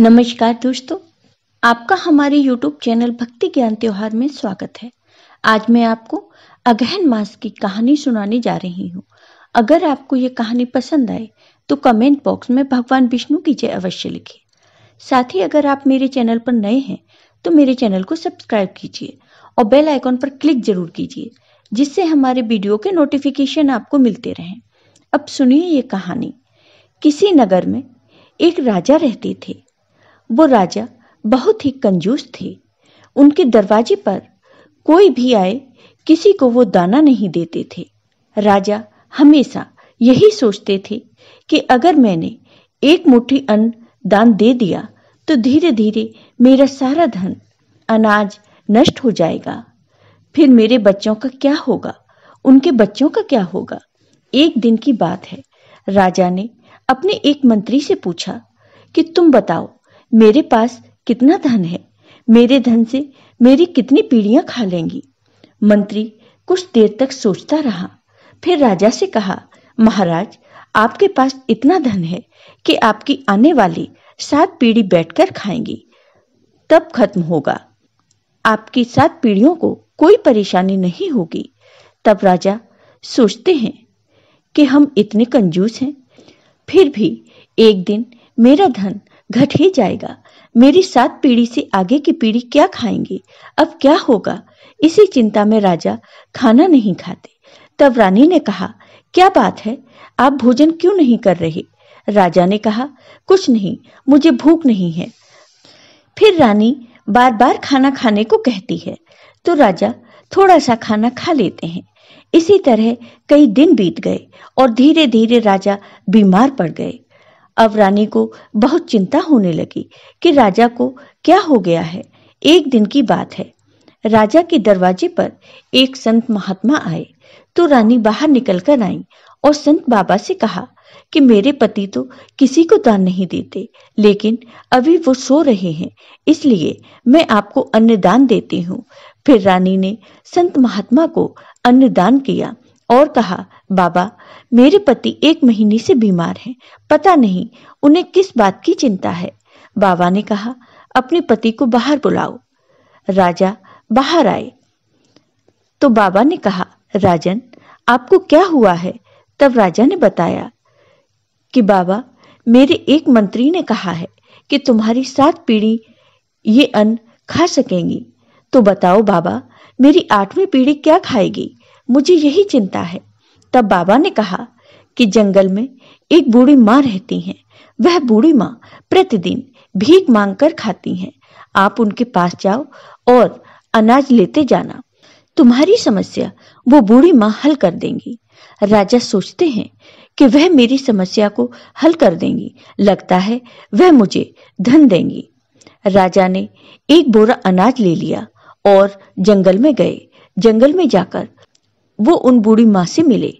नमस्कार दोस्तों आपका हमारे YouTube चैनल भक्ति ज्ञान त्योहार में स्वागत है आज मैं आपको अगहन मास की कहानी सुनाने जा रही हूँ अगर आपको ये कहानी पसंद आए तो कमेंट बॉक्स में भगवान विष्णु की जय अवश्य लिखिए साथ ही अगर आप मेरे चैनल पर नए हैं तो मेरे चैनल को सब्सक्राइब कीजिए और बेल आइकॉन पर क्लिक जरूर कीजिए जिससे हमारे वीडियो के नोटिफिकेशन आपको मिलते रहें अब सुनिए ये कहानी किसी नगर में एक राजा रहते थे वो राजा बहुत ही कंजूस थे उनके दरवाजे पर कोई भी आए किसी को वो दाना नहीं देते थे राजा हमेशा यही सोचते थे कि अगर मैंने एक मुट्ठी अन्न दान दे दिया तो धीरे धीरे मेरा सारा धन अनाज नष्ट हो जाएगा फिर मेरे बच्चों का क्या होगा उनके बच्चों का क्या होगा एक दिन की बात है राजा ने अपने एक मंत्री से पूछा कि तुम बताओ मेरे पास कितना धन है मेरे धन से मेरी कितनी पीढ़ियां खा लेंगी मंत्री कुछ देर तक सोचता रहा फिर राजा से कहा महाराज आपके पास इतना धन है कि आपकी आने वाली सात पीढ़ी बैठकर खाएंगी तब खत्म होगा आपकी सात पीढ़ियों को कोई परेशानी नहीं होगी तब राजा सोचते हैं कि हम इतने कंजूस हैं फिर भी एक दिन मेरा धन घट ही जाएगा मेरी सात पीढ़ी से आगे की पीढ़ी क्या खाएंगे अब क्या होगा इसी चिंता में राजा खाना नहीं खाते तब रानी ने कहा क्या बात है आप भोजन क्यों नहीं कर रहे राजा ने कहा कुछ नहीं मुझे भूख नहीं है फिर रानी बार बार खाना खाने को कहती है तो राजा थोड़ा सा खाना खा लेते हैं इसी तरह कई दिन बीत गए और धीरे धीरे राजा बीमार पड़ गए अब रानी को बहुत चिंता होने लगी कि राजा को क्या हो गया है एक दिन की बात है राजा के दरवाजे पर एक संत महात्मा आए तो रानी बाहर निकलकर आई और संत बाबा से कहा कि मेरे पति तो किसी को दान नहीं देते लेकिन अभी वो सो रहे हैं इसलिए मैं आपको अन्न दान देती हूँ फिर रानी ने संत महात्मा को अन्न दान किया और कहा बाबा मेरे पति एक महीने से बीमार हैं पता नहीं उन्हें किस बात की चिंता है बाबा ने कहा अपने पति को बाहर बुलाओ राजा बाहर आए तो बाबा ने कहा राजन आपको क्या हुआ है तब राजा ने बताया कि बाबा मेरे एक मंत्री ने कहा है कि तुम्हारी सात पीढ़ी ये अन्न खा सकेंगी तो बताओ बाबा मेरी आठवीं पीढ़ी क्या खाएगी मुझे यही चिंता है तब बाबा ने कहा कि जंगल में एक बूढ़ी माँ रहती हैं वह बूढ़ी माँ प्रतिदिन भीख मांगकर खाती हैं आप उनके पास जाओ और अनाज लेते जाना तुम्हारी समस्या वो बूढ़ी माँ हल कर देंगी राजा सोचते हैं कि वह मेरी समस्या को हल कर देंगी लगता है वह मुझे धन देंगी राजा ने एक बोरा अनाज ले लिया और जंगल में गए जंगल में जाकर वो उन बूढ़ी माँ से मिले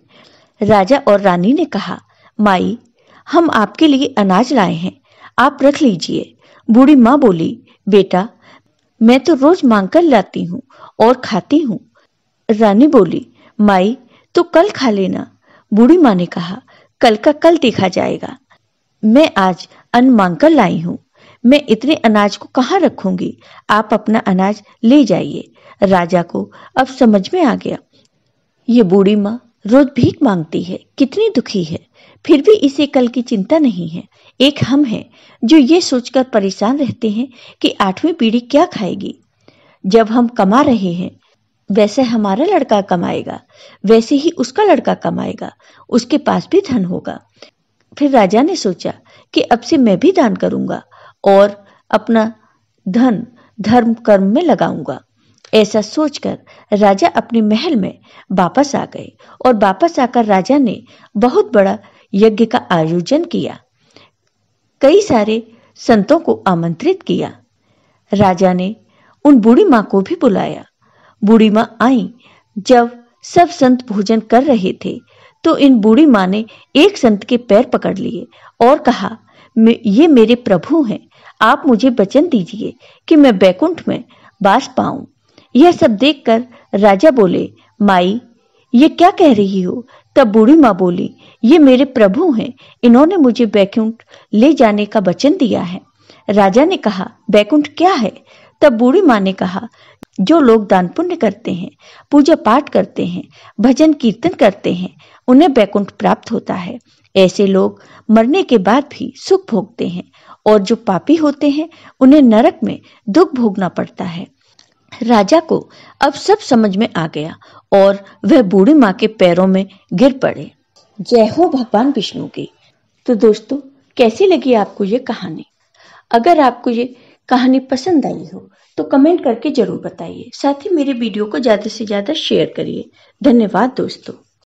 राजा और रानी ने कहा माई हम आपके लिए अनाज लाए हैं आप रख लीजिए बूढ़ी माँ बोली बेटा मैं तो रोज मांग कर लाती हूँ और खाती हूँ रानी बोली माई तो कल खा लेना बूढ़ी माँ ने कहा कल का कल देखा जाएगा मैं आज अन्न मांग कर लाई हूँ मैं इतने अनाज को कहाँ रखूंगी आप अपना अनाज ले जाइए राजा को अब समझ में आ गया ये बूढ़ी माँ रोज भीख मांगती है कितनी दुखी है फिर भी इसे कल की चिंता नहीं है एक हम हैं जो ये सोचकर परेशान रहते हैं कि आठवीं पीढ़ी क्या खाएगी जब हम कमा रहे हैं वैसे हमारा लड़का कमाएगा वैसे ही उसका लड़का कमाएगा उसके पास भी धन होगा फिर राजा ने सोचा कि अब से मैं भी दान करूंगा और अपना धन धर्म कर्म में लगाऊंगा ऐसा सोचकर राजा अपने महल में वापस आ गए और वापस आकर राजा ने बहुत बड़ा यज्ञ का आयोजन किया कई सारे संतों को आमंत्रित किया राजा ने उन बूढ़ी माँ को भी बुलाया बूढ़ी माँ आई जब सब संत भोजन कर रहे थे तो इन बूढ़ी माँ ने एक संत के पैर पकड़ लिए और कहा ये मेरे प्रभु हैं आप मुझे वचन दीजिए कि मैं बैकुंठ में बास पाऊं यह सब देखकर राजा बोले माई ये क्या कह रही हो तब बूढ़ी माँ बोली ये मेरे प्रभु हैं इन्होंने मुझे बैकुंठ ले जाने का वचन दिया है राजा ने कहा बैकुंठ क्या है तब बूढ़ी माँ ने कहा जो लोग दान पुण्य करते हैं पूजा पाठ करते हैं भजन कीर्तन करते हैं उन्हें बैकुंठ प्राप्त होता है ऐसे लोग मरने के बाद भी सुख भोगते हैं और जो पापी होते हैं उन्हें नरक में दुख भोगना पड़ता है राजा को अब सब समझ में आ गया और वह बूढ़ी माँ के पैरों में गिर पड़े जय हो भगवान विष्णु की तो दोस्तों कैसी लगी आपको ये कहानी अगर आपको ये कहानी पसंद आई हो तो कमेंट करके जरूर बताइए साथ ही मेरे वीडियो को ज़्यादा से ज़्यादा शेयर करिए धन्यवाद दोस्तों